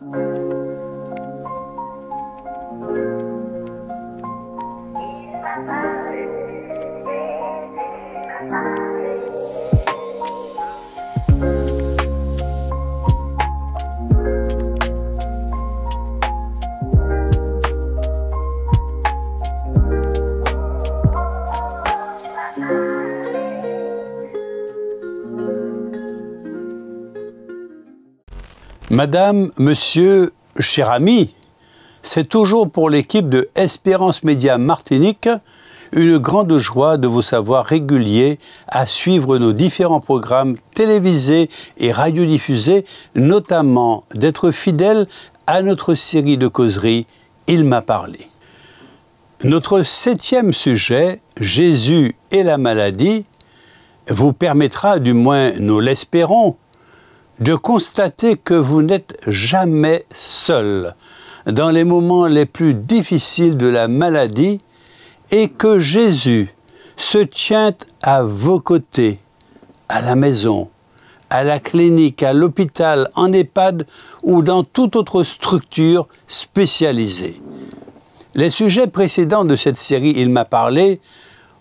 Música Madame, monsieur, cher ami, c'est toujours pour l'équipe de Espérance Média Martinique une grande joie de vous savoir régulier à suivre nos différents programmes télévisés et radiodiffusés, notamment d'être fidèles à notre série de causeries Il m'a parlé. Notre septième sujet, Jésus et la maladie, vous permettra, du moins nous l'espérons, de constater que vous n'êtes jamais seul dans les moments les plus difficiles de la maladie et que Jésus se tient à vos côtés, à la maison, à la clinique, à l'hôpital, en EHPAD ou dans toute autre structure spécialisée. Les sujets précédents de cette série Il m'a parlé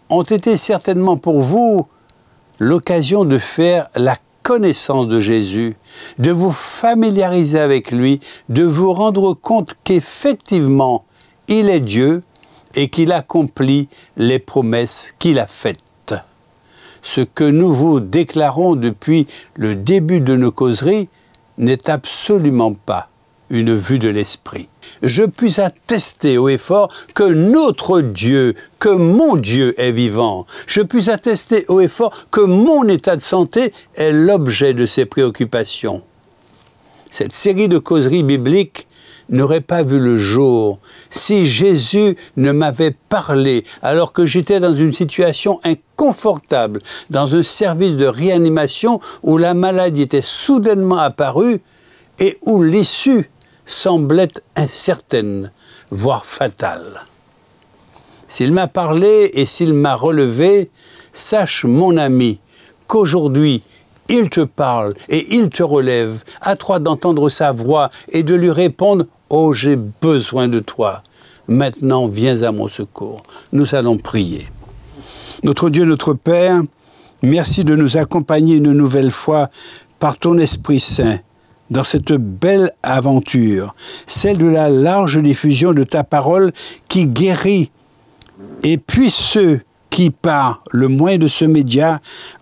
ont été certainement pour vous l'occasion de faire la connaissance de Jésus, de vous familiariser avec lui, de vous rendre compte qu'effectivement, il est Dieu et qu'il accomplit les promesses qu'il a faites. Ce que nous vous déclarons depuis le début de nos causeries n'est absolument pas une vue de l'esprit je puis attester haut effort que notre Dieu, que mon Dieu est vivant. Je puis attester haut effort que mon état de santé est l'objet de ses préoccupations. Cette série de causeries bibliques n'aurait pas vu le jour si Jésus ne m'avait parlé alors que j'étais dans une situation inconfortable, dans un service de réanimation où la maladie était soudainement apparue et où l'issue semblait incertaine, voire fatale. S'il m'a parlé et s'il m'a relevé, sache mon ami qu'aujourd'hui il te parle et il te relève, à toi d'entendre sa voix et de lui répondre ⁇ Oh j'ai besoin de toi ⁇ maintenant viens à mon secours. Nous allons prier. Notre Dieu, notre Père, merci de nous accompagner une nouvelle fois par ton Esprit Saint dans cette belle aventure, celle de la large diffusion de ta parole qui guérit. Et puis ceux qui, par le moyen de ce média,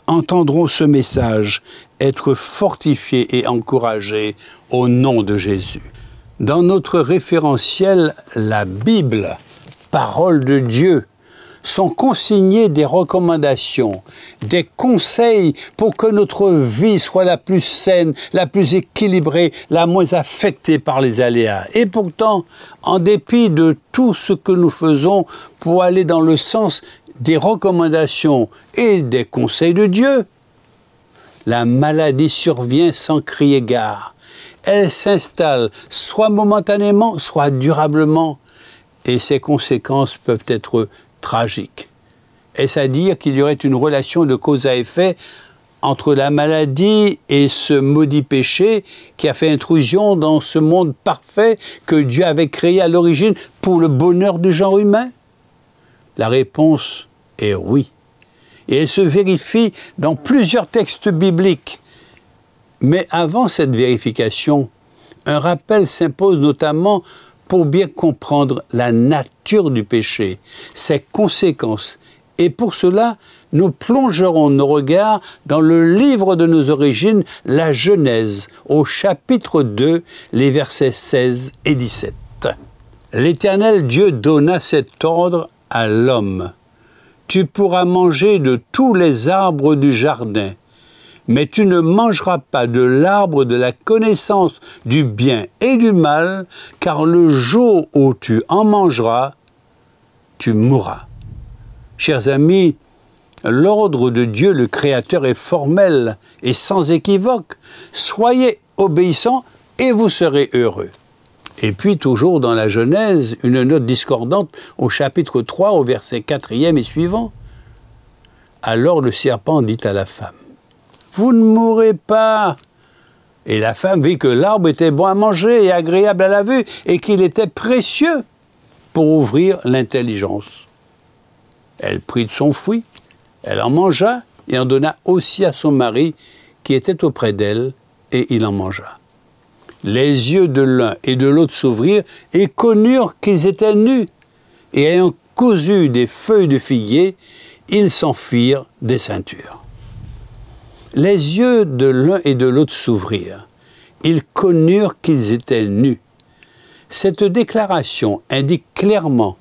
entendront ce message, être fortifiés et encouragés au nom de Jésus. Dans notre référentiel, la Bible, parole de Dieu, sont consignées des recommandations, des conseils pour que notre vie soit la plus saine, la plus équilibrée, la moins affectée par les aléas. Et pourtant, en dépit de tout ce que nous faisons pour aller dans le sens des recommandations et des conseils de Dieu, la maladie survient sans crier gare. Elle s'installe soit momentanément, soit durablement, et ses conséquences peuvent être tragique. Est-ce à dire qu'il y aurait une relation de cause à effet entre la maladie et ce maudit péché qui a fait intrusion dans ce monde parfait que Dieu avait créé à l'origine pour le bonheur du genre humain La réponse est oui. Et elle se vérifie dans plusieurs textes bibliques. Mais avant cette vérification, un rappel s'impose notamment bien comprendre la nature du péché, ses conséquences. Et pour cela, nous plongerons nos regards dans le livre de nos origines, la Genèse, au chapitre 2, les versets 16 et 17. L'Éternel Dieu donna cet ordre à l'homme. Tu pourras manger de tous les arbres du jardin, mais tu ne mangeras pas de l'arbre de la connaissance du bien et du mal, car le jour où tu en mangeras, tu mourras. Chers amis, l'ordre de Dieu le Créateur est formel et sans équivoque. Soyez obéissants et vous serez heureux. Et puis toujours dans la Genèse, une note discordante au chapitre 3, au verset 4 et suivant. Alors le serpent dit à la femme, vous ne mourrez pas. Et la femme vit que l'arbre était bon à manger et agréable à la vue et qu'il était précieux pour ouvrir l'intelligence. Elle prit de son fruit, elle en mangea et en donna aussi à son mari qui était auprès d'elle et il en mangea. Les yeux de l'un et de l'autre s'ouvrirent et connurent qu'ils étaient nus et ayant cousu des feuilles de figuier, ils s'en firent des ceintures. Les yeux de l'un et de l'autre s'ouvrirent. Ils connurent qu'ils étaient nus. Cette déclaration indique clairement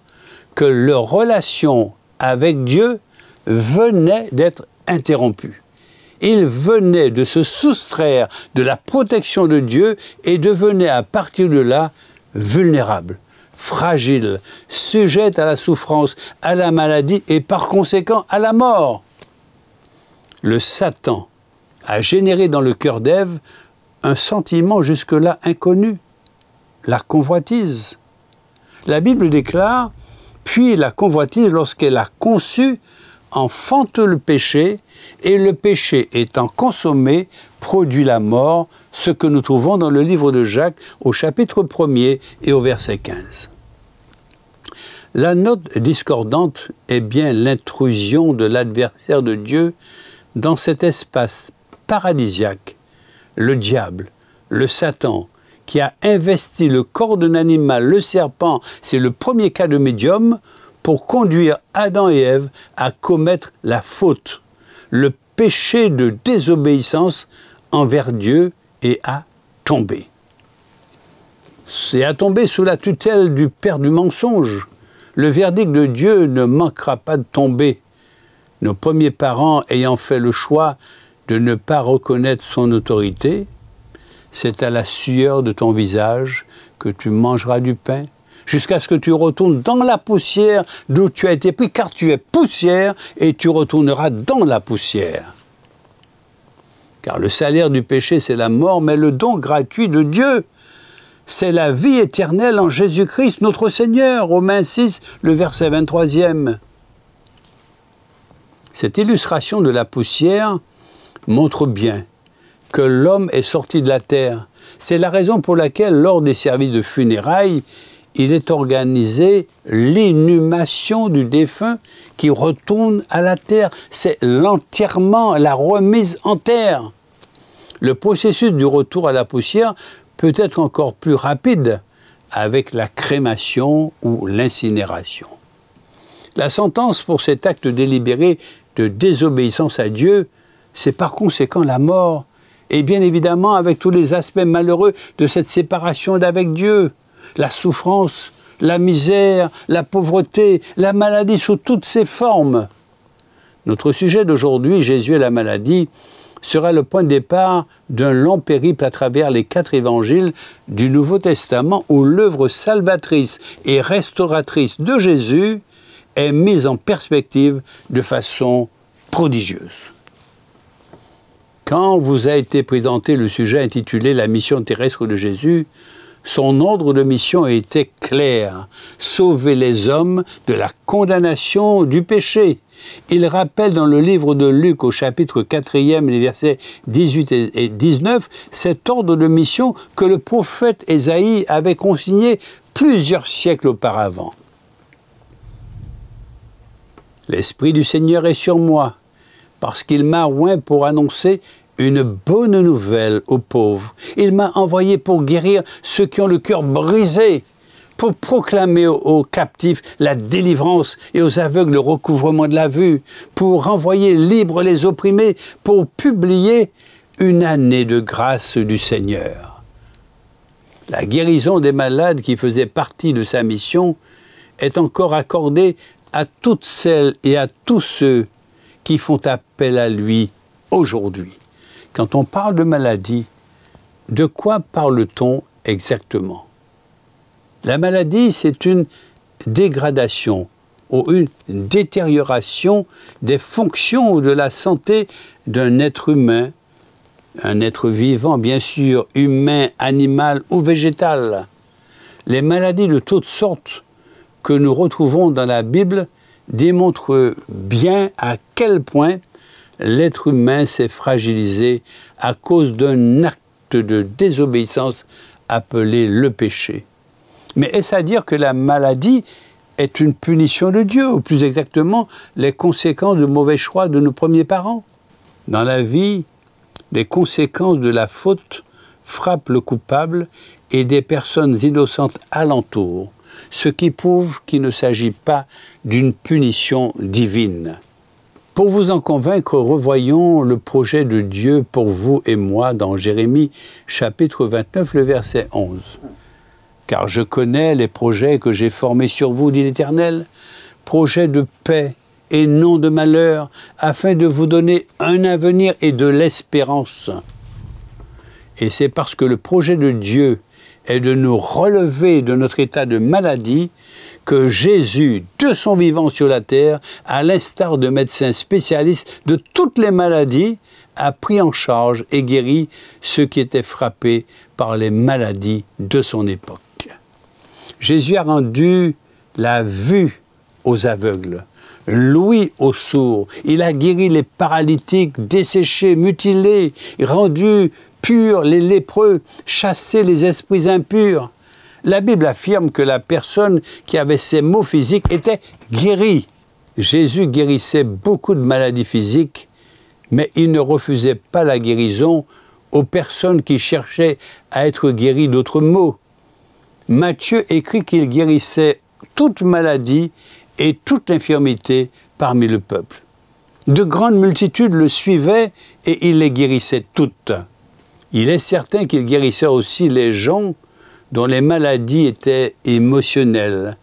que leur relation avec Dieu venait d'être interrompue. Ils venaient de se soustraire de la protection de Dieu et devenaient à partir de là vulnérables, fragiles, sujets à la souffrance, à la maladie et par conséquent à la mort. Le Satan a généré dans le cœur d'Ève un sentiment jusque-là inconnu, la convoitise. La Bible déclare, puis la convoitise lorsqu'elle a conçu, enfante le péché, et le péché étant consommé, produit la mort, ce que nous trouvons dans le livre de Jacques au chapitre 1er et au verset 15. La note discordante est bien l'intrusion de l'adversaire de Dieu dans cet espace paradisiaque, le diable, le Satan, qui a investi le corps d'un animal, le serpent, c'est le premier cas de médium, pour conduire Adam et Ève à commettre la faute, le péché de désobéissance envers Dieu et à tomber. C'est à tomber sous la tutelle du Père du mensonge. Le verdict de Dieu ne manquera pas de tomber. Nos premiers parents ayant fait le choix de ne pas reconnaître son autorité, c'est à la sueur de ton visage que tu mangeras du pain, jusqu'à ce que tu retournes dans la poussière d'où tu as été pris, car tu es poussière et tu retourneras dans la poussière. Car le salaire du péché, c'est la mort, mais le don gratuit de Dieu, c'est la vie éternelle en Jésus-Christ, notre Seigneur. Romains 6, le verset 23e. Cette illustration de la poussière montre bien que l'homme est sorti de la terre. C'est la raison pour laquelle, lors des services de funérailles, il est organisé l'inhumation du défunt qui retourne à la terre. C'est l'enterrement, la remise en terre. Le processus du retour à la poussière peut être encore plus rapide avec la crémation ou l'incinération. La sentence pour cet acte délibéré de désobéissance à Dieu c'est par conséquent la mort. Et bien évidemment, avec tous les aspects malheureux de cette séparation d'avec Dieu, la souffrance, la misère, la pauvreté, la maladie sous toutes ses formes. Notre sujet d'aujourd'hui, Jésus et la maladie, sera le point de départ d'un long périple à travers les quatre évangiles du Nouveau Testament où l'œuvre salvatrice et restauratrice de Jésus est mise en perspective de façon prodigieuse. Quand vous a été présenté le sujet intitulé La mission terrestre de Jésus, son ordre de mission était clair, sauver les hommes de la condamnation du péché. Il rappelle dans le livre de Luc au chapitre 4e, les versets 18 et 19, cet ordre de mission que le prophète Ésaïe avait consigné plusieurs siècles auparavant. L'Esprit du Seigneur est sur moi parce qu'il m'a oint pour annoncer une bonne nouvelle aux pauvres. Il m'a envoyé pour guérir ceux qui ont le cœur brisé, pour proclamer aux, captifs la délivrance et aux aveugles le recouvrement de la vue, pour renvoyer libres les opprimés, pour publier une année de grâce du Seigneur. La guérison des malades qui faisait partie de sa mission est encore accordée à toutes celles et à tous ceux qui font appel à lui aujourd'hui. Quand on parle de maladie, de quoi parle-t-on exactement La maladie, c'est une dégradation ou une détérioration des fonctions ou de la santé d'un être humain, un être vivant bien sûr, humain, animal ou végétal. Les maladies de toutes sortes que nous retrouvons dans la Bible démontre bien à quel point l'être humain s'est fragilisé à cause d'un acte de désobéissance appelé le péché. Mais est-ce à dire que la maladie est une punition de Dieu, ou plus exactement les conséquences de mauvais choix de nos premiers parents Dans la vie, les conséquences de la faute frappent le coupable et des personnes innocentes alentour ce qui prouve qu'il ne s'agit pas d'une punition divine. Pour vous en convaincre, revoyons le projet de Dieu pour vous et moi dans Jérémie chapitre 29, le verset 11. Car je connais les projets que j'ai formés sur vous, dit l'Éternel, projets de paix et non de malheur, afin de vous donner un avenir et de l'espérance. Et c'est parce que le projet de Dieu et de nous relever de notre état de maladie que Jésus, de son vivant sur la terre, à l'instar de médecins spécialistes de toutes les maladies, a pris en charge et guéri ceux qui étaient frappés par les maladies de son époque. Jésus a rendu la vue aux aveugles, l'ouïe aux sourds, il a guéri les paralytiques, desséchés, mutilés, rendu Purs, les lépreux, chasser les esprits impurs. La Bible affirme que la personne qui avait ces maux physiques était guérie. Jésus guérissait beaucoup de maladies physiques, mais il ne refusait pas la guérison aux personnes qui cherchaient à être guéries d'autres maux. Matthieu écrit qu'il guérissait toute maladie et toute infirmité parmi le peuple. De grandes multitudes le suivaient et il les guérissait toutes. Il est certain qu'il guérissait aussi les gens dont les maladies étaient émotionnelles,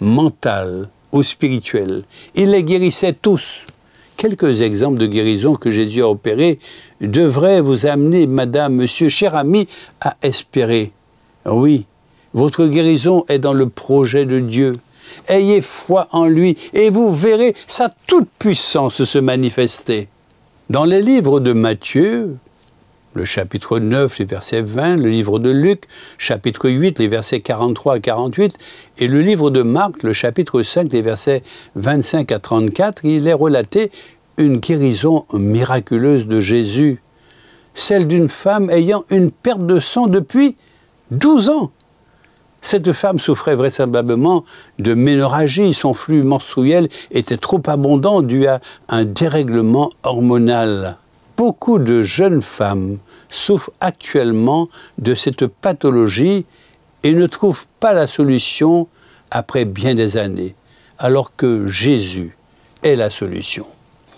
mentales ou spirituelles. Il les guérissait tous. Quelques exemples de guérison que Jésus a opéré devraient vous amener, madame, monsieur, cher ami, à espérer. Oui, votre guérison est dans le projet de Dieu. Ayez foi en lui et vous verrez sa toute-puissance se manifester. Dans les livres de Matthieu, le chapitre 9, les versets 20, le livre de Luc, chapitre 8, les versets 43 à 48, et le livre de Marc, le chapitre 5, les versets 25 à 34, il est relaté une guérison miraculeuse de Jésus, celle d'une femme ayant une perte de sang depuis 12 ans. Cette femme souffrait vraisemblablement de ménorragie. Son flux menstruel était trop abondant dû à un dérèglement hormonal beaucoup de jeunes femmes souffrent actuellement de cette pathologie et ne trouvent pas la solution après bien des années, alors que Jésus est la solution.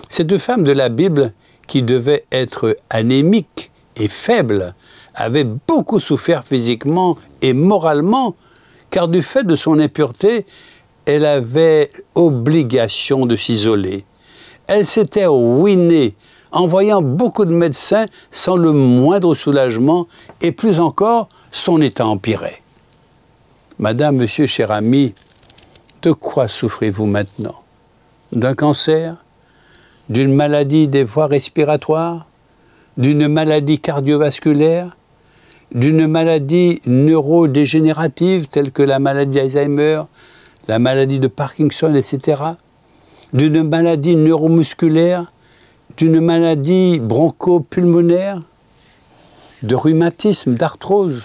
Cette femme de la Bible qui devait être anémique et faible avait beaucoup souffert physiquement et moralement, car du fait de son impureté, elle avait obligation de s'isoler. Elle s'était ruinée en voyant beaucoup de médecins sans le moindre soulagement, et plus encore, son état empirait. Madame, monsieur, cher ami, de quoi souffrez-vous maintenant D'un cancer D'une maladie des voies respiratoires D'une maladie cardiovasculaire D'une maladie neurodégénérative telle que la maladie d'Alzheimer, la maladie de Parkinson, etc. D'une maladie neuromusculaire d'une maladie bronchopulmonaire, de rhumatisme, d'arthrose,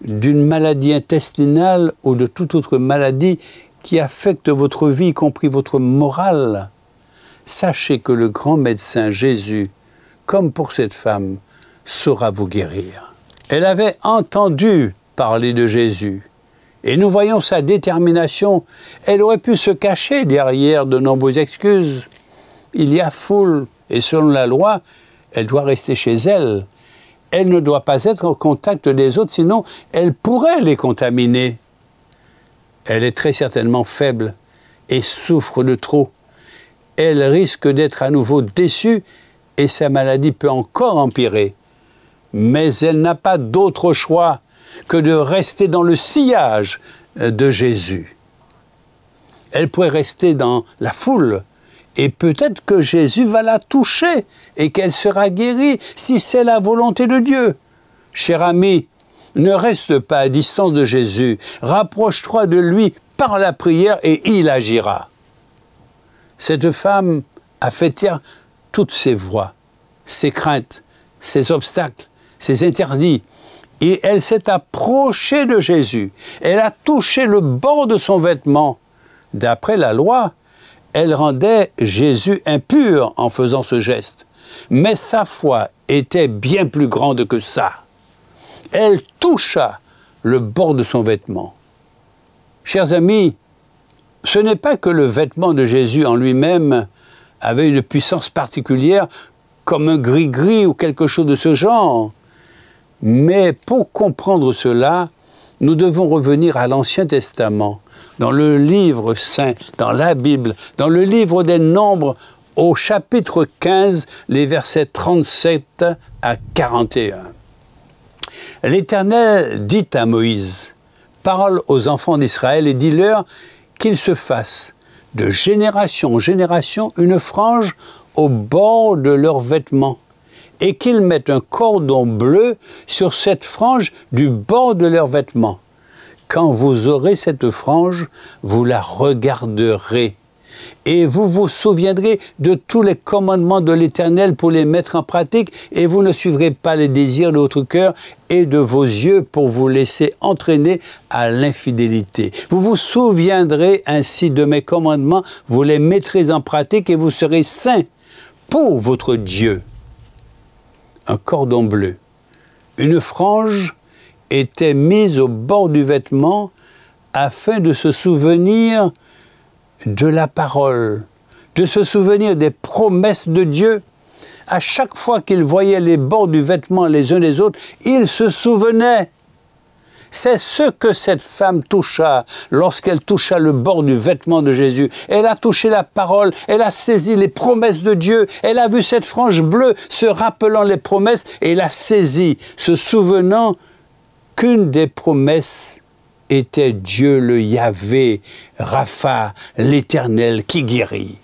d'une maladie intestinale ou de toute autre maladie qui affecte votre vie, y compris votre morale, sachez que le grand médecin Jésus, comme pour cette femme, saura vous guérir. Elle avait entendu parler de Jésus. Et nous voyons sa détermination. Elle aurait pu se cacher derrière de nombreuses excuses il y a foule, et selon la loi, elle doit rester chez elle. Elle ne doit pas être en contact des autres, sinon elle pourrait les contaminer. Elle est très certainement faible et souffre de trop. Elle risque d'être à nouveau déçue et sa maladie peut encore empirer. Mais elle n'a pas d'autre choix que de rester dans le sillage de Jésus. Elle pourrait rester dans la foule, et peut-être que Jésus va la toucher et qu'elle sera guérie si c'est la volonté de Dieu. Cher ami, ne reste pas à distance de Jésus. Rapproche-toi de lui par la prière et il agira. Cette femme a fait taire toutes ses voies, ses craintes, ses obstacles, ses interdits. Et elle s'est approchée de Jésus. Elle a touché le bord de son vêtement. D'après la loi, elle rendait Jésus impur en faisant ce geste. Mais sa foi était bien plus grande que ça. Elle toucha le bord de son vêtement. Chers amis, ce n'est pas que le vêtement de Jésus en lui-même avait une puissance particulière comme un gris-gris ou quelque chose de ce genre. Mais pour comprendre cela, nous devons revenir à l'Ancien Testament, dans le livre saint, dans la Bible, dans le livre des Nombres, au chapitre 15, les versets 37 à 41. L'Éternel dit à Moïse, parle aux enfants d'Israël et dis-leur qu'ils se fassent de génération en génération une frange au bord de leurs vêtements et qu'ils mettent un cordon bleu sur cette frange du bord de leurs vêtements. Quand vous aurez cette frange, vous la regarderez. Et vous vous souviendrez de tous les commandements de l'Éternel pour les mettre en pratique, et vous ne suivrez pas les désirs de votre cœur et de vos yeux pour vous laisser entraîner à l'infidélité. Vous vous souviendrez ainsi de mes commandements, vous les mettrez en pratique et vous serez saints pour votre Dieu un cordon bleu. Une frange était mise au bord du vêtement afin de se souvenir de la parole, de se souvenir des promesses de Dieu. À chaque fois qu'il voyait les bords du vêtement les uns les autres, il se souvenait c'est ce que cette femme toucha lorsqu'elle toucha le bord du vêtement de Jésus. Elle a touché la parole, elle a saisi les promesses de Dieu, elle a vu cette frange bleue se rappelant les promesses et l'a saisi, se souvenant qu'une des promesses était Dieu le Yahvé, Rapha, l'Éternel qui guérit.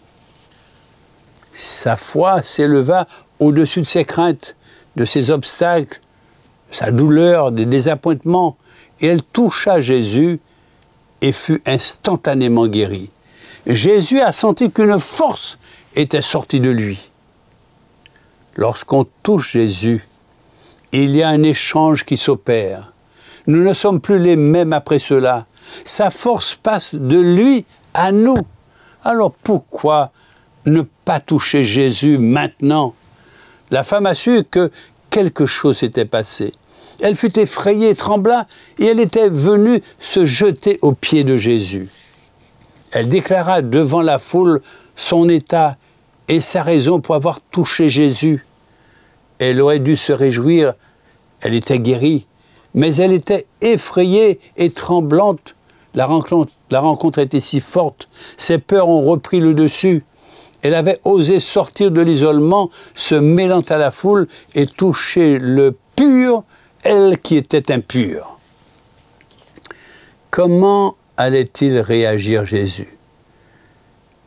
Sa foi s'éleva au-dessus de ses craintes, de ses obstacles, sa douleur, des désappointements. Et elle toucha Jésus et fut instantanément guérie. Jésus a senti qu'une force était sortie de lui. Lorsqu'on touche Jésus, il y a un échange qui s'opère. Nous ne sommes plus les mêmes après cela. Sa force passe de lui à nous. Alors pourquoi ne pas toucher Jésus maintenant La femme a su que quelque chose s'était passé. Elle fut effrayée, trembla, et elle était venue se jeter aux pieds de Jésus. Elle déclara devant la foule son état et sa raison pour avoir touché Jésus. Elle aurait dû se réjouir, elle était guérie, mais elle était effrayée et tremblante. La rencontre, la rencontre était si forte, ses peurs ont repris le dessus. Elle avait osé sortir de l'isolement, se mêlant à la foule et toucher le pur elle qui était impure. Comment allait-il réagir Jésus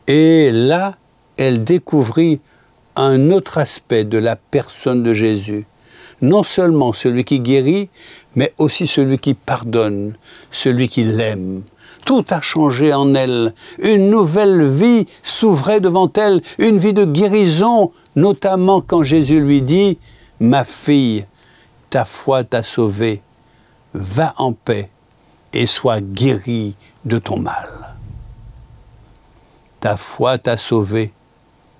Et là, elle découvrit un autre aspect de la personne de Jésus. Non seulement celui qui guérit, mais aussi celui qui pardonne, celui qui l'aime. Tout a changé en elle. Une nouvelle vie s'ouvrait devant elle, une vie de guérison, notamment quand Jésus lui dit ⁇ Ma fille, ta foi t'a sauvé, va en paix et sois guéri de ton mal. Ta foi t'a sauvé,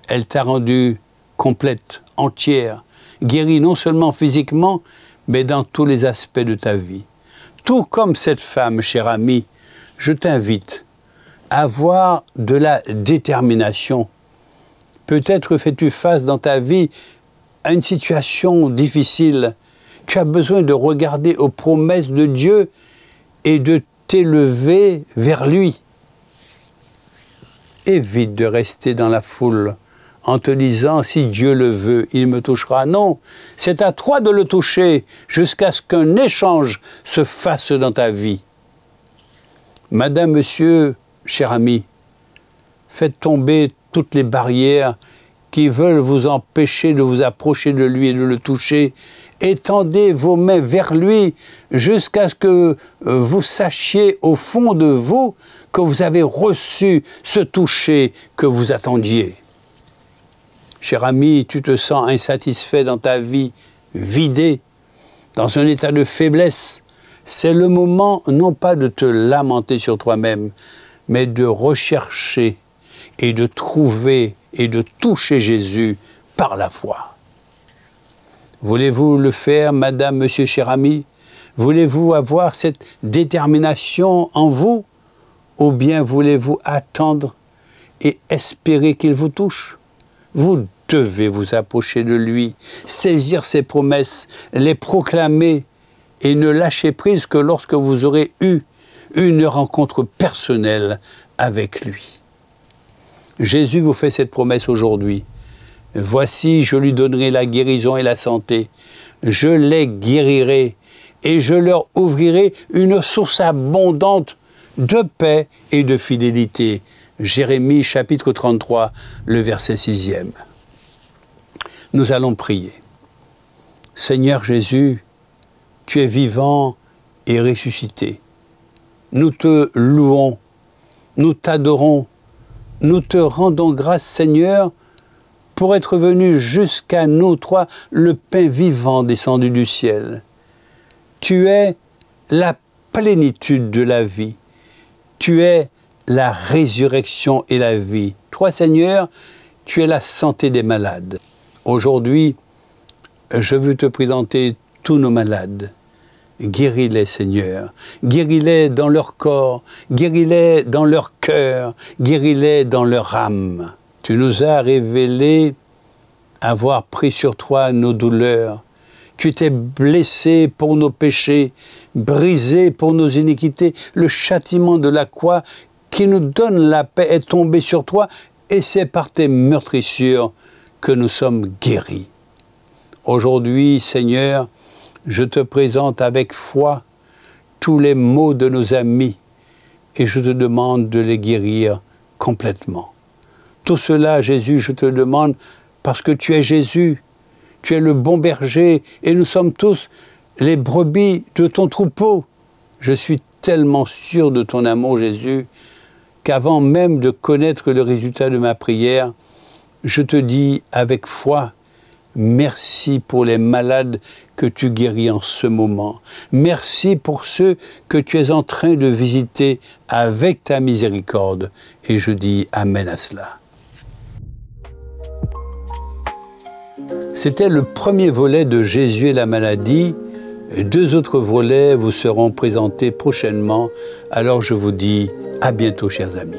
elle t'a rendu complète, entière, guérie non seulement physiquement, mais dans tous les aspects de ta vie. Tout comme cette femme, cher ami, je t'invite à avoir de la détermination. Peut-être fais-tu face dans ta vie à une situation difficile, tu as besoin de regarder aux promesses de Dieu et de t'élever vers lui. Évite de rester dans la foule en te disant si Dieu le veut, il me touchera. Non, c'est à toi de le toucher jusqu'à ce qu'un échange se fasse dans ta vie. Madame, monsieur, cher ami, faites tomber toutes les barrières qui veulent vous empêcher de vous approcher de lui et de le toucher étendez vos mains vers lui jusqu'à ce que euh, vous sachiez au fond de vous que vous avez reçu ce toucher que vous attendiez. Cher ami, tu te sens insatisfait dans ta vie, vidé, dans un état de faiblesse. C'est le moment non pas de te lamenter sur toi-même, mais de rechercher et de trouver et de toucher Jésus par la foi. Voulez-vous le faire, madame, monsieur, cher ami Voulez-vous avoir cette détermination en vous Ou bien voulez-vous attendre et espérer qu'il vous touche Vous devez vous approcher de lui, saisir ses promesses, les proclamer et ne lâcher prise que lorsque vous aurez eu une rencontre personnelle avec lui. Jésus vous fait cette promesse aujourd'hui. Voici, je lui donnerai la guérison et la santé. Je les guérirai et je leur ouvrirai une source abondante de paix et de fidélité. Jérémie chapitre 33, le verset 6e. Nous allons prier. Seigneur Jésus, tu es vivant et ressuscité. Nous te louons, nous t'adorons, nous te rendons grâce Seigneur pour être venu jusqu'à nous trois, le pain vivant descendu du ciel. Tu es la plénitude de la vie. Tu es la résurrection et la vie. Toi, Seigneur, tu es la santé des malades. Aujourd'hui, je veux te présenter tous nos malades. Guéris-les, Seigneur. Guéris-les dans leur corps, guéris-les dans leur cœur, guéris-les dans leur âme. Tu nous as révélé avoir pris sur toi nos douleurs. Tu t'es blessé pour nos péchés, brisé pour nos iniquités. Le châtiment de la croix qui nous donne la paix est tombé sur toi et c'est par tes meurtrissures que nous sommes guéris. Aujourd'hui, Seigneur, je te présente avec foi tous les maux de nos amis et je te demande de les guérir complètement. Tout cela, Jésus, je te demande, parce que tu es Jésus, tu es le bon berger, et nous sommes tous les brebis de ton troupeau. Je suis tellement sûr de ton amour, Jésus, qu'avant même de connaître le résultat de ma prière, je te dis avec foi, merci pour les malades que tu guéris en ce moment. Merci pour ceux que tu es en train de visiter avec ta miséricorde. Et je dis Amen à cela. C'était le premier volet de Jésus et la maladie. Deux autres volets vous seront présentés prochainement. Alors je vous dis à bientôt, chers amis.